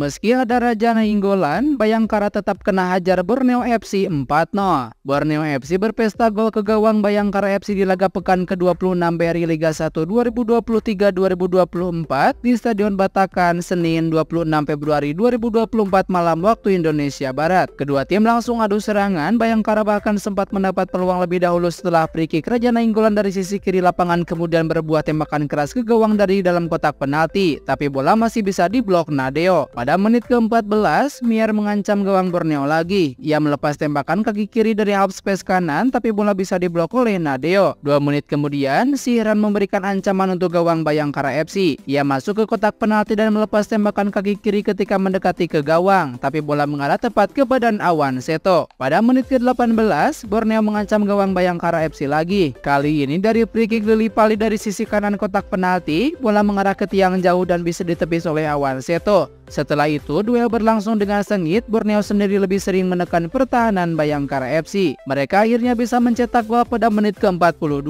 Meski ada Raja Nainggolan, Bayangkara tetap kena hajar Borneo FC 4-0. Borneo FC berpesta gol ke gawang Bayangkara FC di laga pekan ke-26 BRI Liga 1 2023-2024 di Stadion Batakan, Senin 26 Februari 2024 malam waktu Indonesia Barat. Kedua tim langsung adu serangan, Bayangkara bahkan sempat mendapat peluang lebih dahulu setelah free Raja Nainggolan dari sisi kiri lapangan kemudian berbuah tembakan keras ke gawang dari dalam kotak penalti, tapi bola masih bisa diblok Nadeo. Pada pada menit ke-14, Mier mengancam gawang Borneo lagi. Ia melepas tembakan kaki kiri dari half space kanan tapi bola bisa diblok oleh Nadeo. Dua menit kemudian, Sihiran memberikan ancaman untuk gawang Bayangkara FC. Ia masuk ke kotak penalti dan melepas tembakan kaki kiri ketika mendekati ke gawang, tapi bola mengarah tepat ke badan Awan Seto. Pada menit ke-18, Borneo mengancam gawang Bayangkara FC lagi. Kali ini dari free kick Lili Pali dari sisi kanan kotak penalti, bola mengarah ke tiang jauh dan bisa ditepis oleh Awan Seto. Setelah itu, duel berlangsung dengan sengit, Borneo sendiri lebih sering menekan pertahanan Bayangkara FC. Mereka akhirnya bisa mencetak gol pada menit ke-42.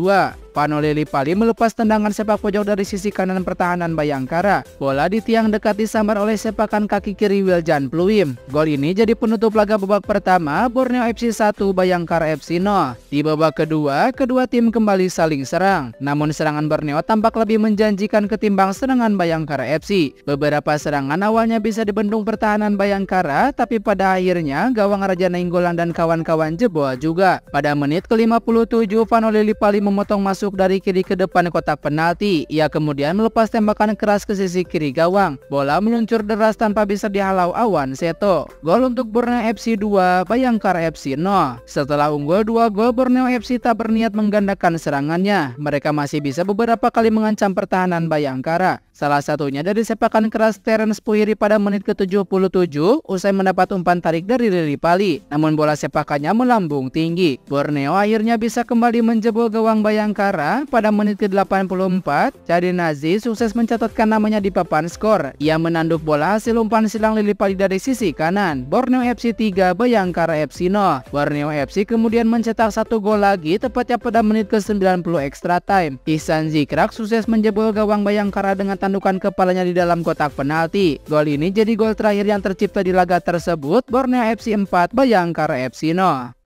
Panolili Pali melepas tendangan sepak pojok dari sisi kanan pertahanan Bayangkara. Bola di tiang dekat disambar oleh sepakan kaki kiri Wiljan Pluim. Gol ini jadi penutup laga babak pertama Borneo FC 1 Bayangkara FC 0. Di babak kedua, kedua tim kembali saling serang. Namun serangan Borneo tampak lebih menjanjikan ketimbang serangan Bayangkara FC. Beberapa serangan awalnya bisa dibendung pertahanan Bayangkara, tapi pada akhirnya gawang Raja Nainggolan dan kawan-kawan jebol juga. Pada menit ke-57, Panolili Pali memotong masuk masuk dari kiri ke depan kotak penalti. Ia kemudian melepas tembakan keras ke sisi kiri gawang. Bola meluncur deras tanpa bisa dihalau awan Seto. Gol untuk Borneo FC 2, Bayangkara FC 0. Setelah unggul 2 gol, Borneo FC tak berniat menggandakan serangannya. Mereka masih bisa beberapa kali mengancam pertahanan Bayangkara. Salah satunya dari sepakan keras Terence Puhiri pada menit ke-77 usai mendapat umpan tarik dari Lili Pali. Namun bola sepakannya melambung tinggi. Borneo akhirnya bisa kembali menjebol gawang Bayangkara sementara, pada menit ke-84, Cari Nazi sukses mencatatkan namanya di papan skor. Ia menanduk bola hasil umpan silang Lili Pali dari sisi kanan. Borneo FC 3, Bayangkara FC 0. Borneo FC kemudian mencetak satu gol lagi tepatnya pada menit ke-90 extra time. Ihsan Zikrak sukses menjebol gawang Bayangkara dengan tandukan kepalanya di dalam kotak penalti. Gol ini jadi gol terakhir yang tercipta di laga tersebut. Borneo FC 4, Bayangkara FC 0.